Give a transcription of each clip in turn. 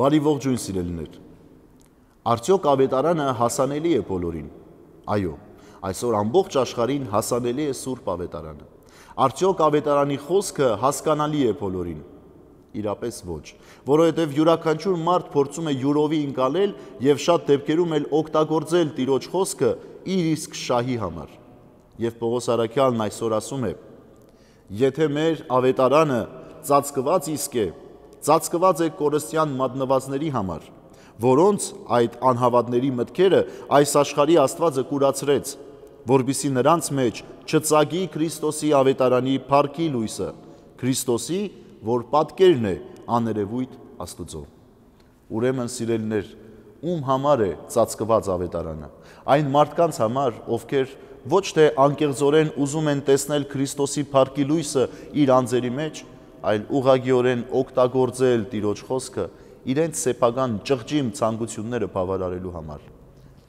Բարի ողջույն սիրելիներ։ Արդյոք ավետարանը հասանելի է բոլորին։ Այո, այսօր ամբողջ աշխարհին հասանելի է Սուրբ ավետարանը։ Արդյոք ավետարանի խոսքը հասկանալի է բոլորին։ Իրապես ոչ, որովհետև յուրաքանչյուր մարդ փորձում է յուրովի ընկալել եւ շատ դեպքերում էլ օգտագործել Տիրոջ խոսքը իր իսկ շահի համար։ Եվ Պողոս Արաքյալն այսօր ասում է. Եթե մեր ավետարանը ծածկված իսկ է, ծածկված է կորստյան մատնվածների համար, որոնց այդ անհավատների մտքերը այս աշխարհի Աստվածը կուրացրեց, որբիսի նրանց մեջ չծագի Քրիստոսի ավետարանի փառքի լույսը, Քրիստոսի, որ պատկերն է աներևույթ Աստուծո։ Ուրեմն սիրելիներ, ում համար է ծածկված ավետարանը։ Այն մարդկանց համար, ովքեր ոչ թե անկեղծորեն ուզում են տեսնել Քրիստոսի փառքի լույսը իր անձերի մեջ, այլ ուղագիորեն օգտագործել Տիրոջ խոսքը իրենց սեփական ճղճիմ ցանկությունները բավարարելու համար։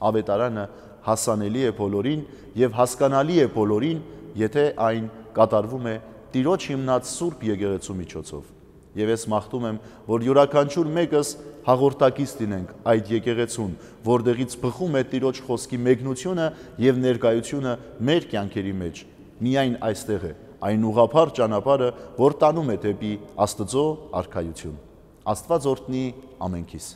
Ավետարանը հասանելի է բոլորին եւ հասկանալի է բոլորին, եթե այն կատարվում է Տիրոջ հիմնած Սուրբ Եկեղեցու միջոցով։ Եվ ես մաղթում եմ, որ յուրաքանչյուր մեկս հաղորդակից լինենք այդ եկեղեցուն, որտեղից բխում է Տիրոջ խոսքի մեկնությունը եւ ներկայությունը մեր կյանքերի մեջ։ Միայն այստեղ է այն ուղափառ ճանապարհը, որ տանում է դեպի Աստծո արքայություն։ Աստված օրհնի ամենքիս։